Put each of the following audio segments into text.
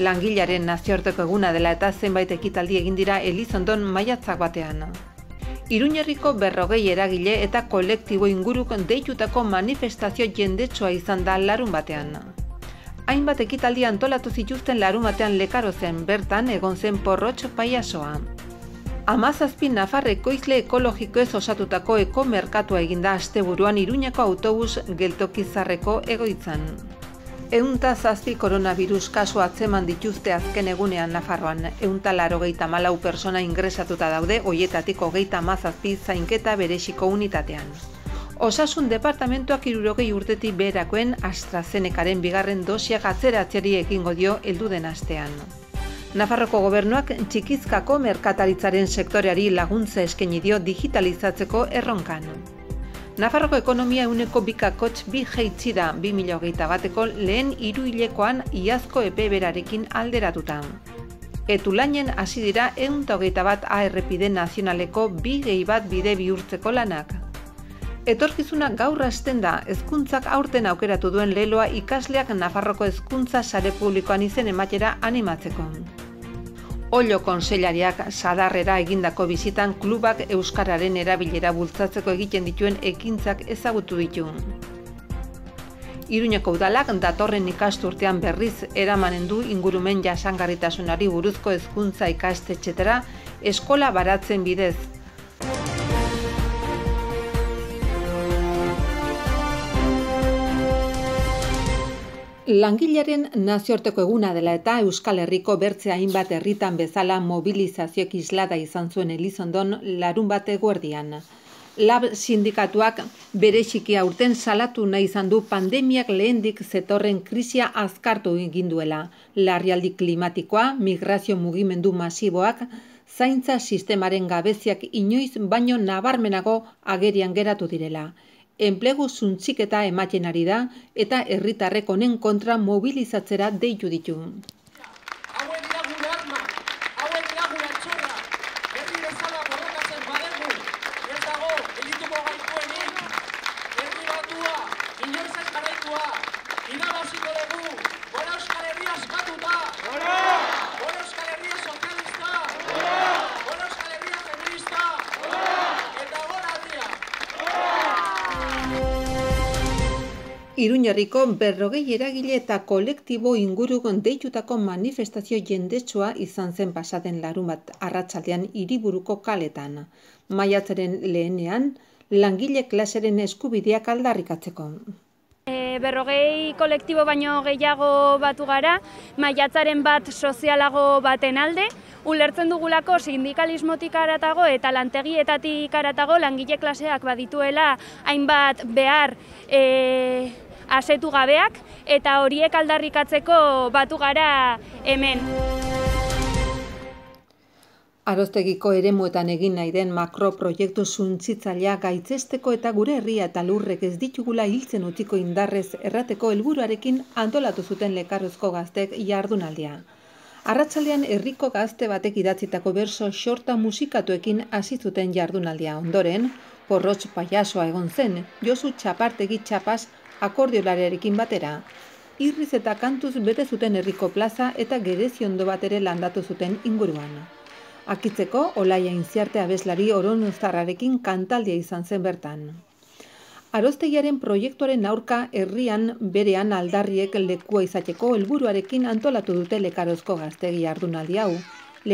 Langilaren nazioarteko eguna dela eta zenbait ekitaldi egin dira Elizondon maiatzak batean. Iruñerriko berrogei eragile eta kolektibo inguruk deitutako manifestazio jendetsua izan da larun batean. Hainbat ekitaldi antolatu zituzten larun batean lekaro zen, bertan egon zen porrotxo paiasoa. Amazazpi Nafarreko izle ekologiko ez osatutako eko merkatua eginda asteburuan Iruñako autobus geltokizarreko egoitzan. Eunta zazpi koronavirus kasu atzeman dituzte azken egunean Nafarroan. Eunta laro geita malau persona ingresatuta daude, oietatiko geita mazazpi zainketa beresiko unitatean. Osasun departamentoak irurogei urtetik beherakoen AstraZenecaren bigarren dosiak atzeratzeri egingo dio heldu den astean. Nafarroko gobernuak txikizkako merkataritzaren sektoreari laguntza eskaini dio digitalizatzeko erronkan. Nafarroko ekonomia euneko bikakotx bi jeitzi da 2008 mila bateko lehen iruilekoan iazko iazko epeberarekin alderatutan. Etu lanen hasi dira ehun hogeita bat ARPD nazionaleko bi gehi bat bide bihurtzeko lanak. Etorkizuna gaur hasten da hezkuntzak aurten aukeratu duen leloa ikasleak Nafarroko hezkuntza sare publikoan izen ematera animatzeko. Ollo konseilariak sadarrera egindako bizitan klubak euskararen erabilera bultzatzeko egiten dituen ekintzak ezagutu ditu. Iruñako udalak datorren ikasturtean berriz eramanen du ingurumen jasangarritasunari buruzko hezkuntza ikastetxetara eskola baratzen bidez Langilaren nazioarteko eguna dela eta Euskal Herriko bertze hainbat herritan bezala mobilizazioek islada izan zuen Elizondon larun bat eguerdian. Lab sindikatuak bere xikia urten salatu nahi izan du pandemiak lehendik zetorren krisia azkartu egin duela. Larrialdi klimatikoa, migrazio mugimendu masiboak, zaintza sistemaren gabeziak inoiz baino nabarmenago agerian geratu direla enplegu zuntziketa ematen ari da eta herritarrek honen kontra mobilizatzera deitu ditu. legu. Iruñerriko berrogei eragile eta kolektibo ingurugon deitutako manifestazio jendetsua izan zen pasaden larumat bat arratsaldean hiriburuko kaletan. Maiatzaren lehenean, langile klaseren eskubideak aldarrikatzeko. E, berrogei kolektibo baino gehiago batu gara, maiatzaren bat sozialago baten alde, Ulertzen dugulako sindikalismotik aratago eta lantegietatik aratago langile klaseak badituela hainbat behar e, asetu gabeak eta horiek aldarrikatzeko batu gara hemen. Aroztegiko ere egin nahi den makroproiektu proiektu gaitzesteko eta gure herria eta lurrek ez ditugula hiltzen utziko indarrez errateko helburuarekin antolatu zuten lekarrezko gaztek jardunaldia. Arratzalean herriko gazte batek idatzitako berso xorta musikatuekin hasizuten jardunaldia ondoren, porrotz paiasoa egon zen, josu txapartegi txapaz akordiolarearekin batera, irriz eta kantuz bete zuten herriko plaza eta gerezi ondo bat ere landatu zuten inguruan. Akitzeko, olaia inziarte abeslari oron ustarrarekin kantaldia izan zen bertan. Aroztegiaren proiektuaren aurka herrian berean aldarriek lekua izateko helburuarekin antolatu dute lekarozko gaztegi ardunaldi hau.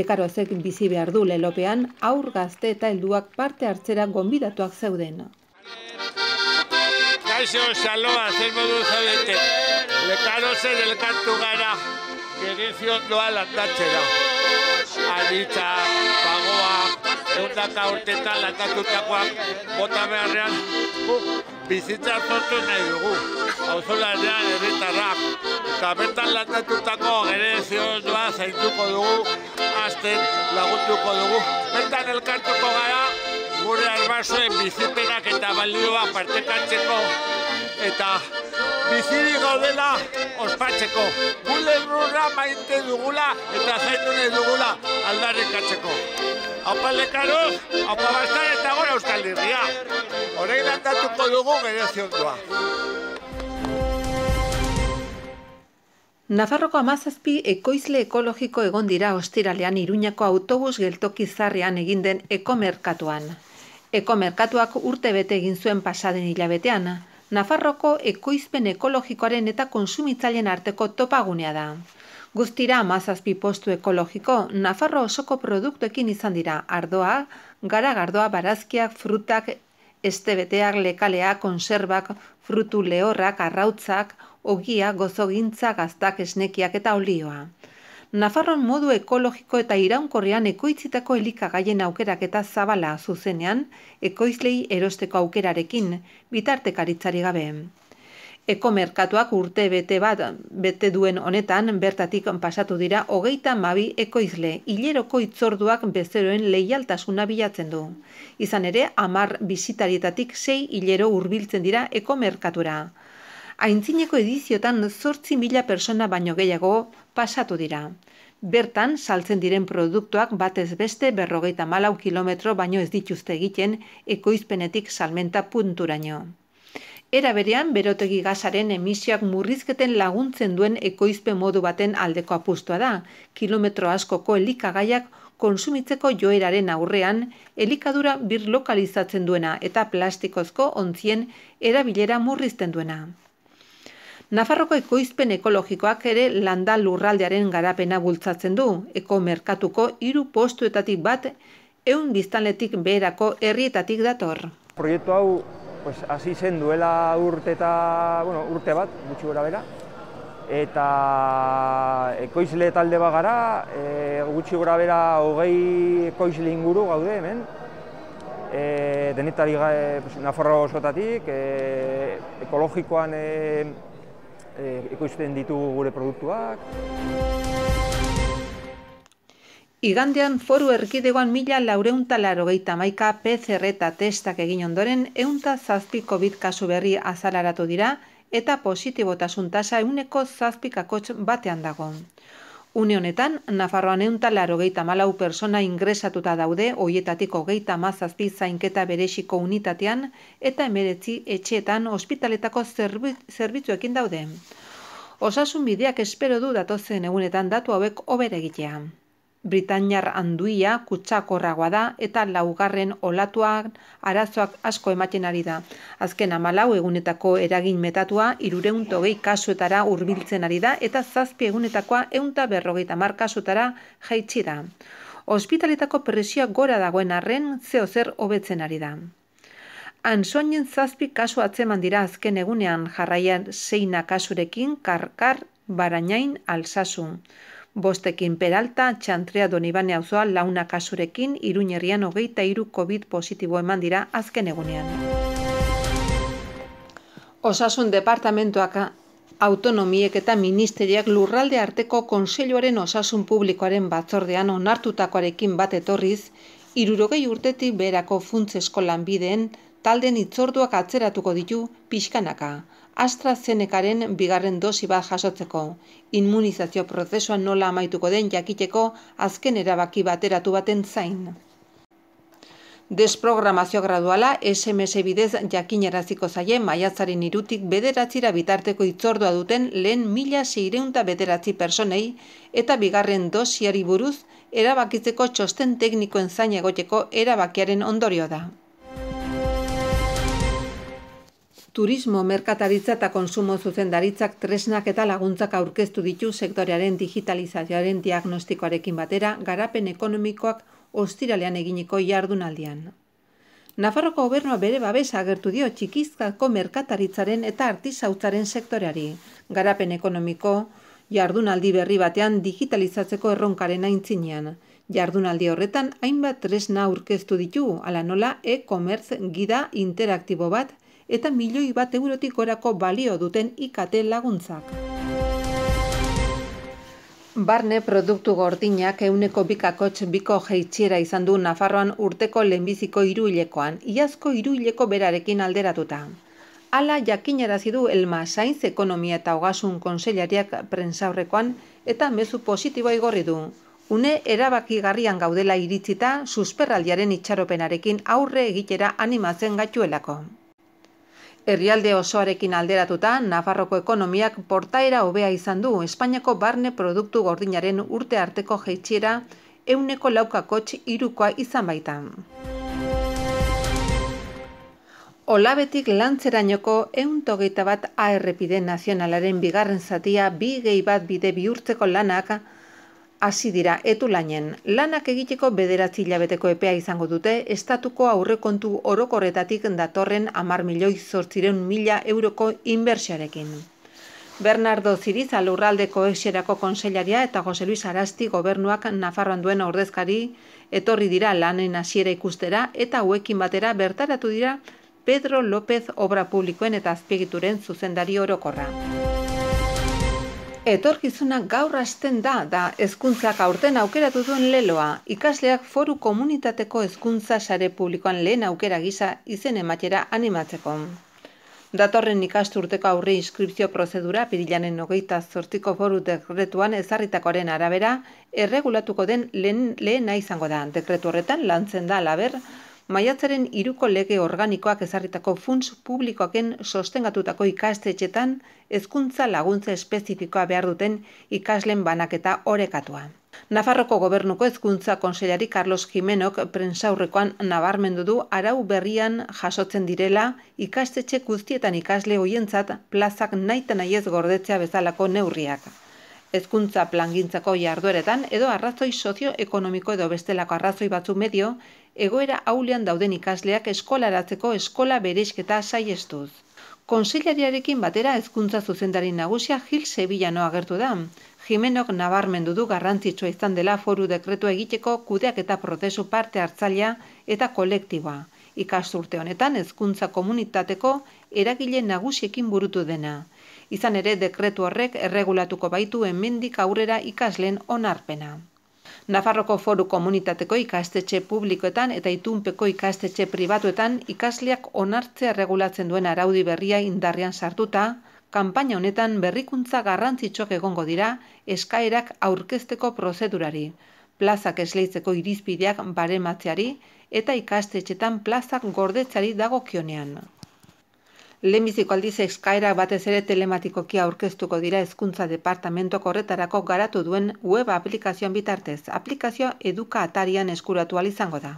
Lekarozek bizi behar du lelopean aur gazte eta helduak parte hartzera gombidatuak zeuden. kaixo, xaloa, zer modu zaudete. Lekaro del elkartu gara, gerizio doa Aritza, pagoa, eundaka bota beharrean, uh, nahi dugu. herritarrak, eta bertan gerizio doa zaituko dugu, azten dugu. Bertan elkartuko gara, gure albasoen bizipenak eta balioa partekatzeko eta biziri gaudela ospatzeko. Gule rurra maite dugula eta zaitune dugula aldarrik atzeko. Aupa aupa bastar eta gora euskal dirria. Horein dugu gero ziontua. Nafarroko amazazpi ekoizle ekologiko egon dira ostiralean Iruñako autobus geltoki zarrean egin den ekomerkatuan. Eko merkatuak urte bete egin zuen pasaden hilabetean, Nafarroko ekoizpen ekologikoaren eta konsumitzailen arteko topagunea da. Guztira, mazazpi postu ekologiko, Nafarro osoko produktuekin izan dira, ardoa, gara gardoa, barazkiak, frutak, estebeteak, lekalea, konserbak, frutu lehorrak, arrautzak, ogia, gozogintza gaztak, esnekiak eta olioa. Nafarron modu ekologiko eta iraunkorrean ekoitzitako elikagaien aukerak eta zabala zuzenean, ekoizlei erosteko aukerarekin bitartekaritzari gabe. Eko merkatuak urte bete bat bete duen honetan bertatik pasatu dira hogeita mabi ekoizle, hileroko itzorduak bezeroen leialtasuna bilatzen du. Izan ere, amar bisitarietatik sei hilero hurbiltzen dira eko merkatura. Aintzineko ediziotan zortzi mila persona baino gehiago pasatu dira. Bertan, saltzen diren produktuak batez beste berrogeita malau kilometro baino ez dituzte egiten ekoizpenetik salmenta punturaino. Era berean, berotegi gazaren emisioak murrizketen laguntzen duen ekoizpe modu baten aldeko apustua da, kilometro askoko elikagaiak konsumitzeko joeraren aurrean, elikadura bir lokalizatzen duena eta plastikozko ontzien erabilera murrizten duena. Nafarroko ekoizpen ekologikoak ere landa lurraldearen garapena bultzatzen du, eko merkatuko hiru postuetatik bat, eun biztanletik beherako herrietatik dator. Proiektu hau, pues, hasi zen duela urte eta, bueno, urte bat, gutxi gora bera, eta ekoizle talde bagara, e, gutxi gora bera hogei ekoizle inguru gaude hemen, e, denetari gai, pues, Nafarro osotatik, e, ekologikoan e, Eh, ekoizten ditugu gure produktuak. Igandean foru erkidegoan mila laureunta laro gehieta maika PCR eta testak egin ondoren eunta zazpi COVID kasu berri azalaratu dira eta positibotasun tasa euneko zazpikakotx batean dago. Une honetan, Nafarroan eunta laro malau persona ingresatuta daude, hoietatiko geita mazazpi zainketa beresiko unitatean, eta emeretzi etxetan ospitaletako zerbitzuekin daude. Osasun bideak espero du datozen egunetan datu hauek hobere Britainiar handuia kutsakorragoa da eta laugarren olatuak arazoak asko ematen ari da. Azken amalau egunetako eragin metatua gehi kasuetara hurbiltzen ari da eta zazpi egunetakoa eunta berrogeita mar kasuetara jaitsi da. Hospitaletako presioa gora dagoen arren zeo zer hobetzen ari da. Ansoinen zazpi kasu atzeman dira azken egunean jarraian zeina kasurekin karkar barainain alzasun. Bostekin peralta, txantrea donibane hau zoa launa kasurekin, iruñerrian hogeita iru COVID positibo eman dira azken egunean. Osasun departamentoak autonomiek eta ministeriak lurralde arteko konseiluaren osasun publikoaren batzordean onartutakoarekin bat etorriz, irurogei urtetik berako funtzesko lanbideen talden itzorduak atzeratuko ditu pixkanaka. AstraZenecaren bigarren dosi bat jasotzeko. Inmunizazio prozesua nola amaituko den jakiteko azken erabaki bateratu baten zain. Desprogramazio graduala SMS bidez jakin eraziko zaie maiatzaren irutik bederatzira bitarteko itzordua duten lehen mila bederatzi personei eta bigarren dosiari buruz erabakitzeko txosten teknikoen zain egoteko erabakiaren ondorio da. turismo, merkataritza eta konsumo zuzendaritzak tresnak eta laguntzak aurkeztu ditu sektorearen digitalizazioaren diagnostikoarekin batera garapen ekonomikoak ostiralean eginiko jardunaldian. Nafarroko gobernua bere babesa agertu dio txikizkako merkataritzaren eta artizautzaren sektoreari. Garapen ekonomiko, jardunaldi berri batean digitalizatzeko erronkaren aintzinean. Jardunaldi horretan hainbat tresna aurkeztu ditu, ala nola e-commerce gida interaktibo bat, eta milioi bat eurotik orako balio duten ikate laguntzak. Barne produktu gordinak euneko bikakotx biko jeitxera izan du Nafarroan urteko lehenbiziko iruilekoan, iazko iruileko berarekin alderatuta. Hala jakinarazi du Elma Sainz Ekonomia eta hogasun kontsellariak prensaurrekoan eta mezu positiboa igorri du. Une erabakigarrian gaudela iritzita susperraldiaren itxaropenarekin aurre egitera animatzen gatuelako. Herrialde osoarekin alderatuta, Nafarroko ekonomiak portaera hobea izan du Espainiako barne produktu gordinaren urte arteko jeitxiera euneko laukakotx irukoa izan baitan. Olabetik lantzerainoko euntogeita bat ARPD nazionalaren bigarren zatia bi gehi bat bide bihurtzeko lanaka, hasi dira etu lainen. Lanak egiteko bederatzi hilabeteko epea izango dute, estatuko aurrekontu orokorretatik datorren amar milioi zortziren mila euroko inbersiarekin. Bernardo Ziriz, alurraldeko esierako konsellaria eta Jose Luis Arasti gobernuak nafarroan duen ordezkari etorri dira lanen hasiera ikustera eta huekin batera bertaratu dira Pedro López obra publikoen eta azpiegituren zuzendari orokorra. Etorkizuna gaur hasten da da hezkuntzak aurten aukeratu duen leloa, ikasleak foru komunitateko hezkuntza sare publikoan lehen aukera gisa izen ematera animatzeko. Datorren ikasturteko aurre inskripzio prozedura pirilanen hogeita zortiko foru dekretuan ezarritakoren arabera, erregulatuko den lehen, izango da. Dekretu horretan, lantzen da laber, maiatzaren iruko lege organikoak ezarritako funts publikoaken sostengatutako ikastetxetan hezkuntza laguntza espezifikoa behar duten ikaslen banaketa orekatua. Nafarroko gobernuko hezkuntza konseliari Carlos Jimenok prensaurrekoan nabarmendu du arau berrian jasotzen direla ikastetxe guztietan ikasle hoientzat plazak naita nahi gordetzea bezalako neurriak ezkuntza plangintzako jardueretan edo arrazoi sozioekonomiko edo bestelako arrazoi batzu medio, egoera haulean dauden ikasleak eskolaratzeko eskola bereisketa saiestuz. Konsiliariarekin batera ezkuntza zuzendari nagusia Gil no agertu da. Jimenok nabarmendu du garrantzitsua izan dela foru dekretu egiteko kudeak eta prozesu parte hartzailea eta kolektiboa. Ikasturte honetan ezkuntza komunitateko eragile nagusiekin burutu dena izan ere dekretu horrek erregulatuko baitu hemendik aurrera ikasleen onarpena. Nafarroko foru komunitateko ikastetxe publikoetan eta itunpeko ikastetxe pribatuetan ikasleak onartzea regulatzen duen araudi berria indarrian sartuta, kanpaina honetan berrikuntza garrantzitsuak egongo dira eskaerak aurkezteko prozedurari, plazak esleitzeko irizpideak barematzeari eta ikastetxetan plazak gordetzari dagokionean. Lehenbiziko aldiz eskaera batez ere telematikoki aurkeztuko dira hezkuntza departamentok horretarako garatu duen web aplikazioan bitartez. Aplikazio eduka atarian eskuratu izango da.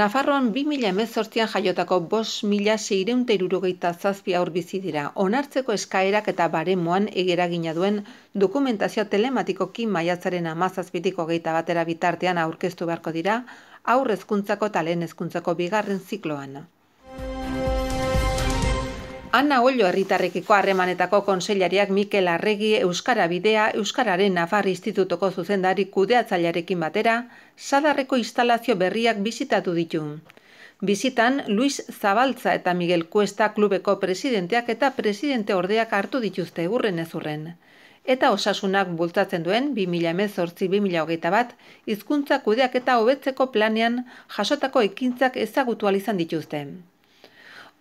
Nafarroan 2000 emezortzian jaiotako 5000 seireunta irurogeita zazpi aur bizi dira. Onartzeko eskaerak eta baremoan egeragina duen dokumentazio telematikoki maiatzaren amazazbitiko geita batera bitartean aurkeztu beharko dira, aurrezkuntzako eta lehen hezkuntzako bigarren zikloan. Ana Ollo herritarrekiko harremanetako konseilariak Mikel Arregi Euskara Bidea Euskararen Nafar Institutoko zuzendari kudeatzailearekin batera, sadarreko instalazio berriak bizitatu ditu. Bizitan, Luis Zabaltza eta Miguel Cuesta klubeko presidenteak eta presidente ordeak hartu dituzte gurren ezurren. Eta osasunak bultatzen duen 2018-2008 bat, izkuntza kudeak eta hobetzeko planean jasotako ekintzak ezagutualizan izan dituzte.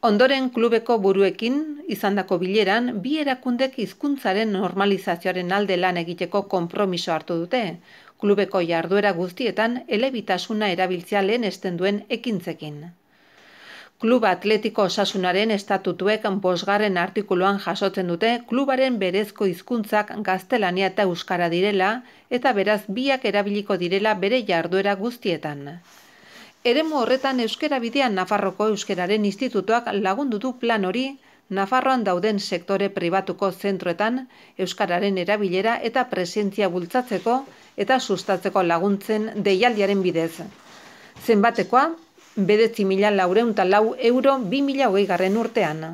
Ondoren klubeko buruekin izandako bileran bi erakundek hizkuntzaren normalizazioaren alde lan egiteko konpromiso hartu dute. Klubeko jarduera guztietan elebitasuna erabiltzea lehen esten duen ekintzekin. Klub atletiko osasunaren estatutuek bosgarren artikuluan jasotzen dute klubaren berezko hizkuntzak gaztelania eta euskara direla eta beraz biak erabiliko direla bere jarduera guztietan. Eremu horretan Euskara bidean Nafarroko euskeraren institutuak lagundu du plan hori, Nafarroan dauden sektore pribatuko zentroetan euskararen erabilera eta presentzia bultzatzeko eta sustatzeko laguntzen deialdiaren bidez. Zenbatekoa, bedetzi mila laureun lau euro bi mila hogei urtean.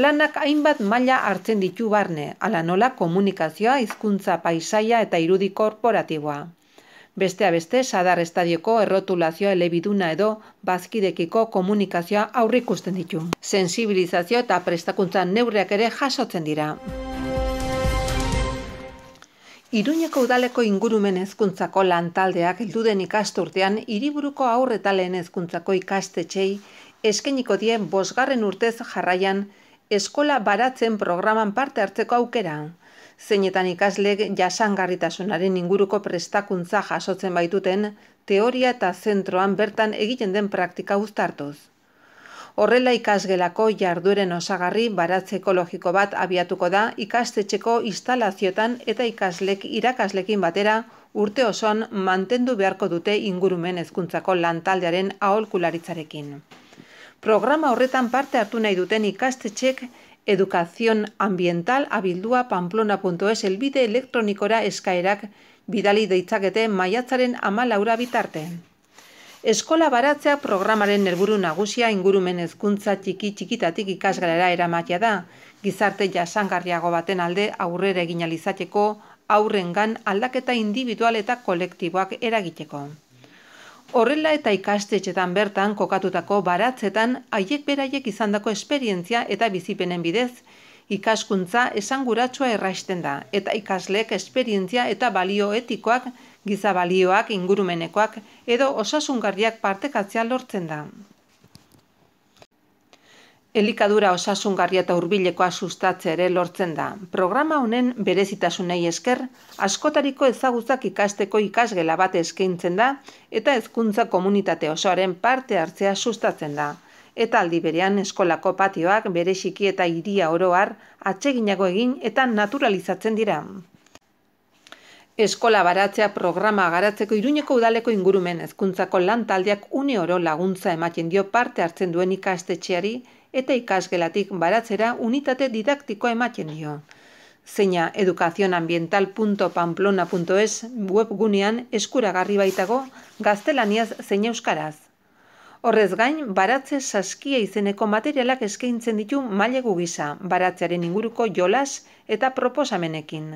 Planak hainbat maila hartzen ditu barne, ala nola komunikazioa, hizkuntza paisaia eta irudi korporatiboa. Bestea beste, sadar estadioko errotulazioa elebiduna edo bazkidekiko komunikazioa usten ditu. Sensibilizazio eta prestakuntza neurriak ere jasotzen dira. Iruñeko udaleko ingurumen hezkuntzako lantaldeak duden ikasturtean hiriburuko aurretaleen ezkuntzako hezkuntzako ikastetxei eskainiko dien bosgarren urtez jarraian eskola baratzen programan parte hartzeko aukera zeinetan ikaslek jasangarritasunaren inguruko prestakuntza jasotzen baituten teoria eta zentroan bertan egiten den praktika guztartuz. Horrela ikasgelako jardueren osagarri baratze ekologiko bat abiatuko da ikastetxeko instalaziotan eta ikaslek irakaslekin batera urte osoan mantendu beharko dute ingurumen hezkuntzako lantaldearen aholkularitzarekin. Programa horretan parte hartu nahi duten ikastetxek Educación Ambiental abildua pamplona.es elbide elektronikora eskaerak bidali deitzakete maiatzaren ama laura bitarte. Eskola baratzea programaren helburu nagusia ingurumen hezkuntza txiki txikitatik ikasgarara eramatia da, gizarte jasangarriago baten alde aurrere alizateko aurrengan aldaketa individual eta kolektiboak eragiteko horrela eta ikastetxetan bertan kokatutako baratzetan haiek beraiek izandako esperientzia eta bizipenen bidez, ikaskuntza esanguratsua erraisten da eta ikaslek esperientzia eta balio etikoak, giza balioak, ingurumenekoak edo osasungarriak partekatzea lortzen da. Elikadura osasun eta hurbilekoa sustatze ere lortzen da. Programa honen berezitasunei esker, askotariko ezaguzak ikasteko ikasgela bat eskaintzen da eta Hezkuntza komunitate osoaren parte hartzea sustatzen da. Eta aldi berean eskolako patioak bere eta iria oroar atseginago egin eta naturalizatzen dira. Eskola baratzea programa garatzeko iruneko udaleko ingurumen ezkuntzako lantaldiak une oro laguntza ematen dio parte hartzen duen ikastetxeari eta ikasgelatik baratzera unitate didaktikoa ematen dio. Zeina edukazionambiental.pamplona.es webgunean eskuragarri baitago gaztelaniaz zein euskaraz. Horrez gain, baratze saskia izeneko materialak eskaintzen ditu mailegu gisa, baratzearen inguruko jolas eta proposamenekin.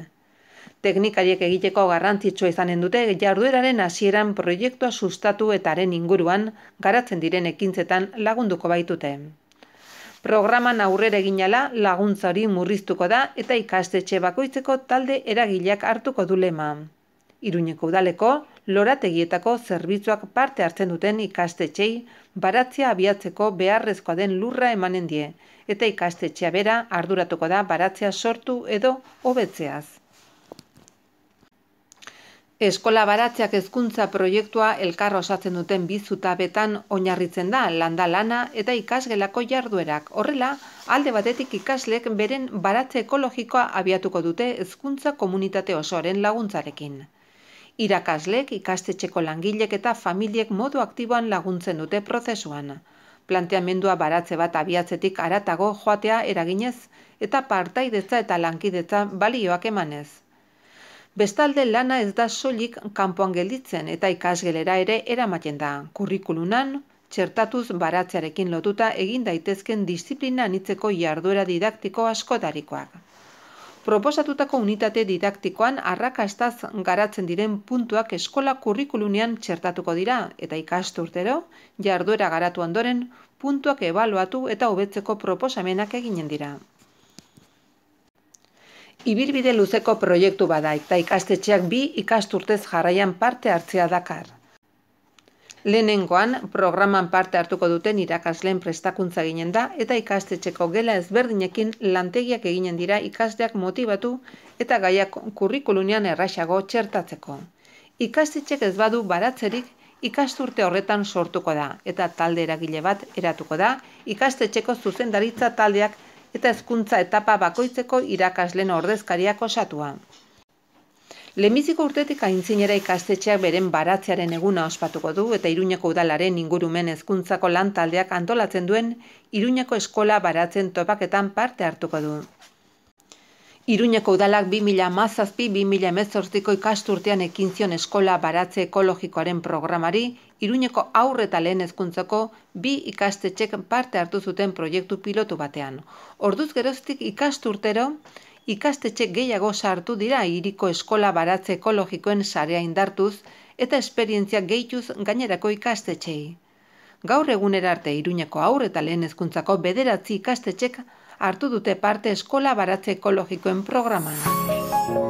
Teknikariek egiteko garrantzitsua izanen dute jardueraren hasieran proiektua sustatu etaren inguruan garatzen diren ekintzetan lagunduko baitute. Programan aurrera eginala laguntza hori murriztuko da eta ikastetxe bakoitzeko talde eragileak hartuko dulema. Iruñeko udaleko, lorategietako zerbitzuak parte hartzen duten ikastetxei, baratzea abiatzeko beharrezkoa den lurra emanen die, eta ikastetxea bera arduratuko da baratzea sortu edo hobetzeaz. Eskola baratzeak hezkuntza proiektua elkar osatzen duten bizuta betan oinarritzen da landa lana eta ikasgelako jarduerak. Horrela, alde batetik ikaslek beren baratze ekologikoa abiatuko dute hezkuntza komunitate osoaren laguntzarekin. Irakaslek, ikastetxeko langilek eta familiek modu aktiboan laguntzen dute prozesuan. Planteamendua baratze bat abiatzetik aratago joatea eraginez eta partaidetza eta lankidetza balioak emanez. Bestalde lana ez da solik kanpoan gelditzen eta ikasgelera ere eramaten da. Kurrikulunan, txertatuz baratzearekin lotuta egin daitezken disziplina anitzeko jarduera didaktiko askotarikoak. Proposatutako unitate didaktikoan arrakastaz garatzen diren puntuak eskola kurrikulunean txertatuko dira eta ikasturtero jarduera garatu ondoren puntuak ebaluatu eta hobetzeko proposamenak eginen dira. Ibirbide luzeko proiektu bada eta ikastetxeak bi ikasturtez jarraian parte hartzea dakar. Lehenengoan, programan parte hartuko duten irakasleen prestakuntza ginen da eta ikastetxeko gela ezberdinekin lantegiak eginen dira ikasteak motibatu eta gaiak kurrikulunean erraixago txertatzeko. Ikastetxek ez badu baratzerik ikasturte horretan sortuko da eta talde eragile bat eratuko da ikastetxeko zuzendaritza taldeak eta hezkuntza etapa bakoitzeko irakasleen ordezkariak osatua. Lemiziko urtetik aintzinera ikastetxeak beren baratzearen eguna ospatuko du eta Iruñako udalaren ingurumen hezkuntzako lan taldeak antolatzen duen Iruñako eskola baratzen topaketan parte hartuko du. Iruñako udalak 2000 mazazpi 2000 ikasturtean ekintzion eskola baratze ekologikoaren programari Iruñeko aurre eta lehen ezkuntzako bi ikastetxek parte hartu zuten proiektu pilotu batean. Orduz geroztik ikasturtero, ikastetxe gehiago sartu dira iriko eskola baratze ekologikoen sarea indartuz eta esperientzia gehituz gainerako ikastetxei. Gaur egunera arte Iruñeko aurre eta lehen ezkuntzako bederatzi ikastetxek hartu dute parte eskola baratze ekologikoen programan.